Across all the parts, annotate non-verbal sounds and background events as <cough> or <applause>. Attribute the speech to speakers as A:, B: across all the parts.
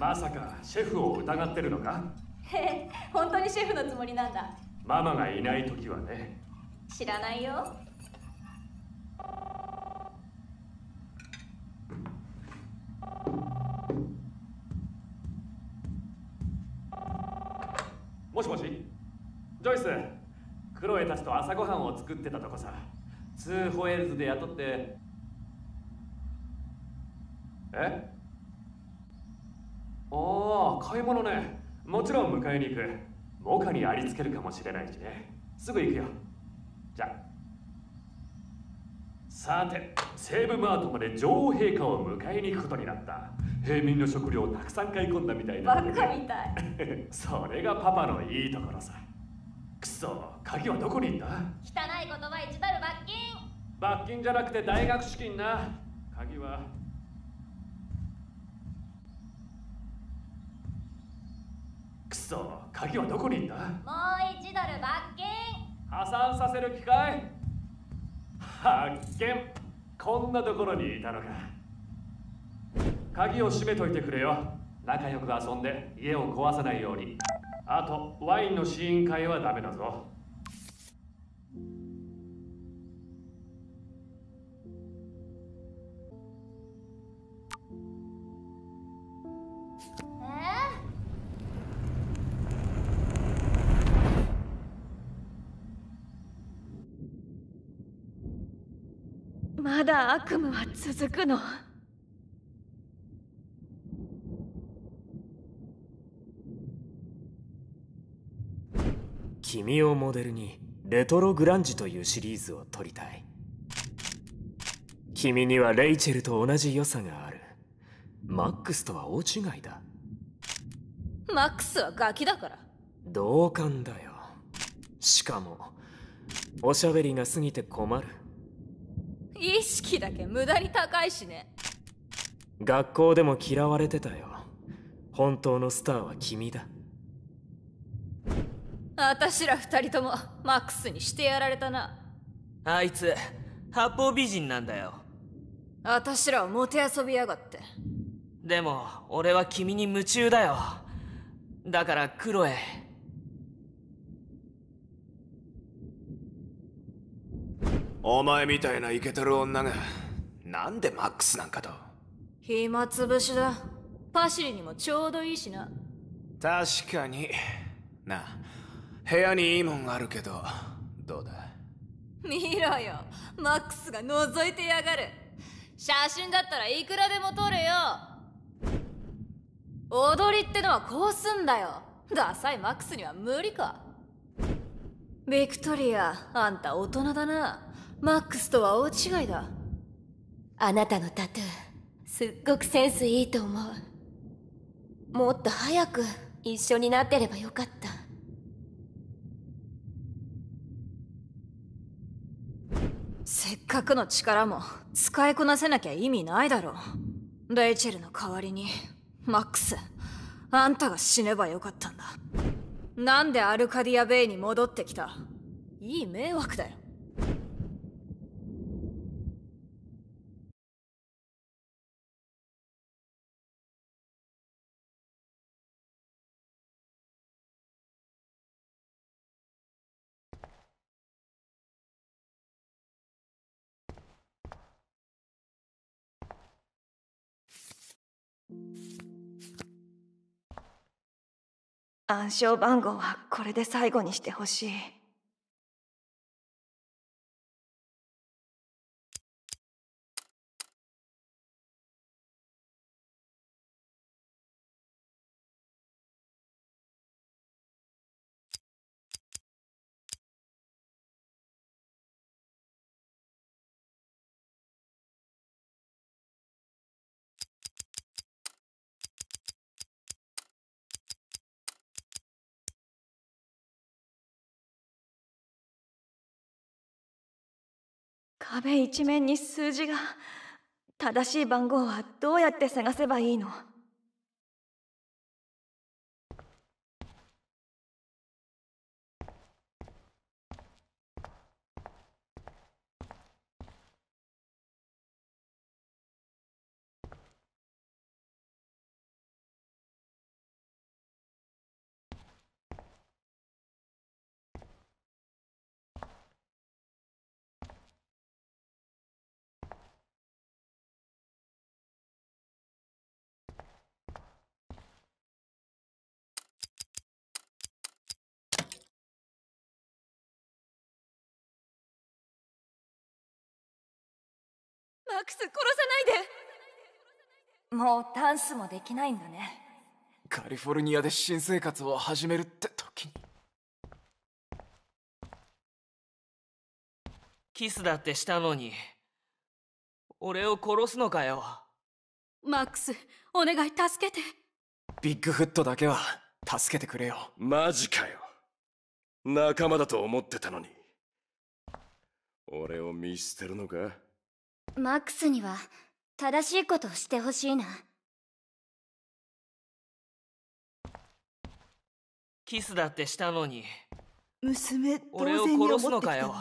A: まさかシェフを疑ってるのか
B: へえ本当にシェフのつもりなんだ
A: ママがいない時はね
B: 知らないよ
A: もしもしジョイスクロエたちと朝ごはんを作ってたとこさツーホエールズで雇ってえああ買い物ねもちろん迎えに行くモカにありつけるかもしれないしねすぐ行くよじゃさて西武マートまで女王陛下を迎えに行くことになった平民の食料をたくさん買い込んだみたいなバカみたい <laughs> それがパパのいいところさくそ鍵はどこにいんだ
B: 汚い言葉1ドル罰金
A: 罰金じゃなくて大学資金な鍵はくそ鍵はどこにいんだもう1
B: ドル罰金
A: 破産させる機会発見こんなところにいたのか鍵を閉めといてくれよ仲良く遊んで家を壊さないようにあとワインの試飲会はダメだぞ
C: だ悪夢は続くの
A: 君をモデルにレトログランジというシリーズを撮りたい君にはレイチェルと同じ良さがあるマックスとは大違いだ
B: マックスはガキだから
A: 同感だよしかもおしゃべりが過ぎて困る
B: 意識だけ無駄に高いしね
A: 学校でも嫌われてたよ本当のスターは君だ
B: あたしら二人ともマックスにしてやられたなあいつ八方美人なんだよあたしらをもてあそびやがってでも俺は君に夢中だよだからクロエ
A: お前みたいなイケてる女がなんでマックスなんかと
B: 暇つぶしだパシリにもちょうどいいしな確かにな部屋にいいもんあるけどどうだ見ろよマックスが覗いてやがる写真だったらいくらでも撮れよ踊りってのはこうすんだよダサいマックスには無理かビクトリアあんた大人だなマックスとは大違いだあなたのタトゥーすっごくセンスいいと思うもっと早く一緒になってればよかったせっかくの力も使いこなせなきゃ意味ないだろうレイチェルの代わりにマックスあんたが死ねばよかったんだなんでアルカディア・ベイに戻ってきたいい迷惑だ
D: よ暗証番号はこれで最後にしてほしい。壁一面に数字が正しい番号はどうやって探せばいいのックス殺さないでもうダンスもできないんだねカリフォルニアで新生活を始めるって時にキスだってしたのに俺を殺すのかよマックスお願い助けて
A: ビッグフットだけは助けてくれよマジかよ仲間だと思ってたのに俺を見捨てるのか
D: マックスには正しいことをしてほしいなキスだってしたのに娘俺を殺すのかよ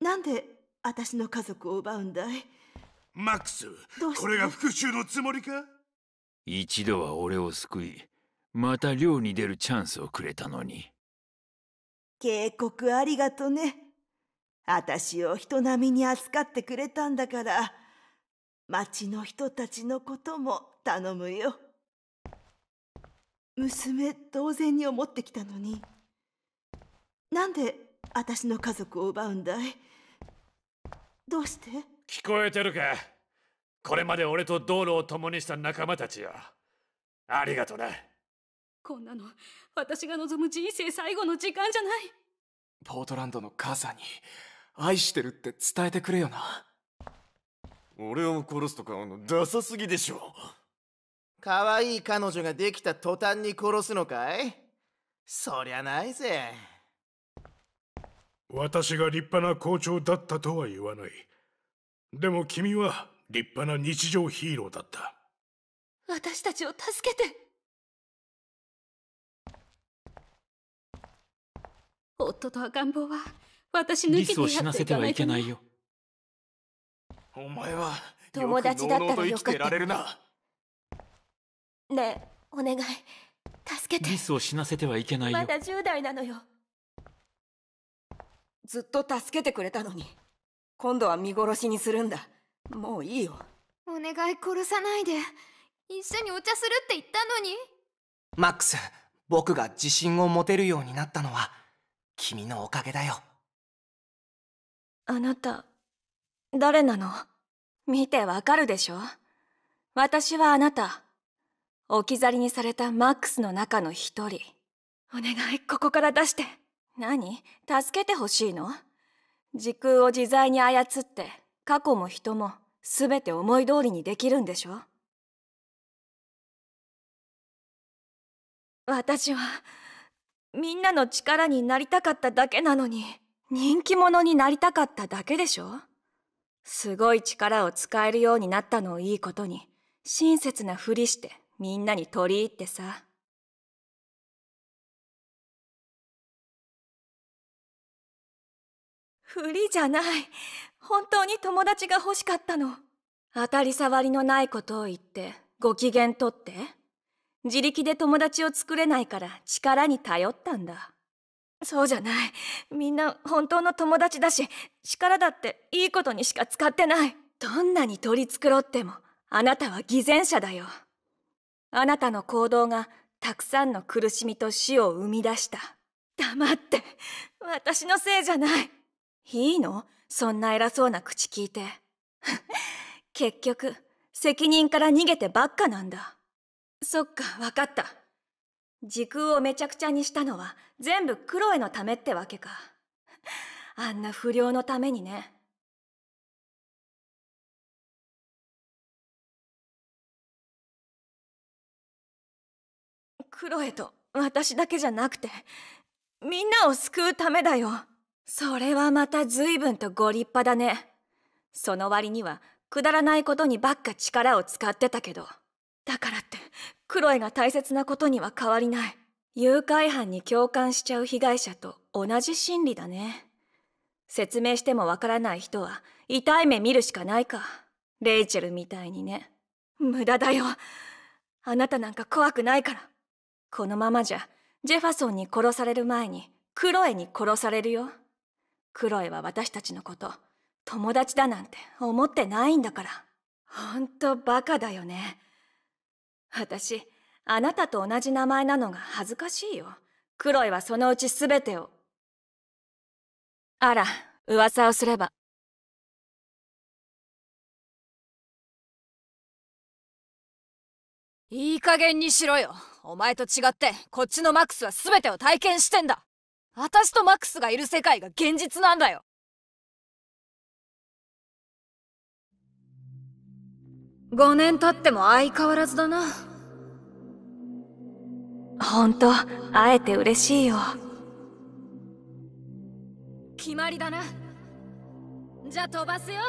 B: なんで私の家族を奪うんだい
A: マックス
D: これが復讐のつもりか
A: 一度は俺を救いまた寮に出るチャンスをくれたのに
D: 警告ありがと
B: ね私を人並みに扱ってくれたんだから、町の人たちのことも頼むよ。娘当然に思ってきたのに、なんで私の家族を奪うんだいどうして
A: 聞こえてるかこれまで俺と道路を共にした仲間たちよ。ありがとな。
C: こんなの、私が望む人生最後の時間じゃない。
A: ポートランドの母さんに、愛してるって伝えてくれよな俺を殺すとかあのダサすぎでしょ可愛い彼女ができた途端
B: に殺すのかいそりゃないぜ
A: 私が立派な校長だったとは言わないでも君は立
D: 派な日常ヒーローだった私たちを助けて夫と赤ん坊は私抜きてをなせてはいけないよお前は
C: 友達だったらよかっられるなねえお願い助
A: けてリスを死なせてはいけないまだ
C: 10代なのよずっと助けてくれたのに今度は見殺しにするんだもういいよお願い殺さないで
B: 一緒にお茶するって言ったのに
A: マックス僕が自信を持てるようになったのは君のおかげだよ
C: あなた、誰なの見てわかるでしょ私はあなた。置き去りにされたマックスの中の一人。お願い、ここから出して。何助けてほし
D: いの時空を自在に操って、過去も人も、すべて思い通りにできるんでしょ私は、みんなの力になりたかっただけなのに。
C: 人気者になりたかっただけでしょすごい力を使えるように
D: なったのをいいことに、親切なふりしてみんなに取り入ってさ。ふりじゃない。本当に友達が欲しかったの。当
C: たり障りのないことを言って、ご機嫌とって。自力で友達を作れないから力に頼ったんだ。そうじゃないみんな本当の友達だし力だっていいことにしか使ってないどんなに取り繕ってもあなたは偽善者だよあなたの行動がたくさんの苦しみと死を生み出した黙って私のせいじゃないいいのそんな偉そうな口聞いて <laughs> 結局責任から逃げてばっかなんだそっか分かった時空をめちゃくちゃにしたのは全部クロエのためってわけか。
D: あんな不良のためにね。クロエと私だけじゃなくて、みんなを救うためだよ。
C: それはまた随分とご立派だね。その割にはくだらないことにばっか力を使ってたけど。だからってクロエが大切なことには変わりない誘拐犯に共感しちゃう被害者と同じ心理だね説明してもわからない人は痛い目見るしかないかレイチェルみたいにね無駄だよあなたなんか怖くないからこのままじゃジェファソンに殺される前にクロエに殺されるよクロエは私たちのこと友達だなんて思ってないんだからほんとバカだよね私、あなたと同じ名前
D: なのが恥ずかしいよ。クロイはそのうち全てを。あら、噂をすれば。いい加減にしろよ。お前と違って、こっちのマックスは全てを体験してんだ。私とマックスがいる世界が現実なんだよ。5年経っても相変わらずだな。
C: ほんと、会えて嬉しいよ。
B: 決まりだな。じゃあ飛ばすよ。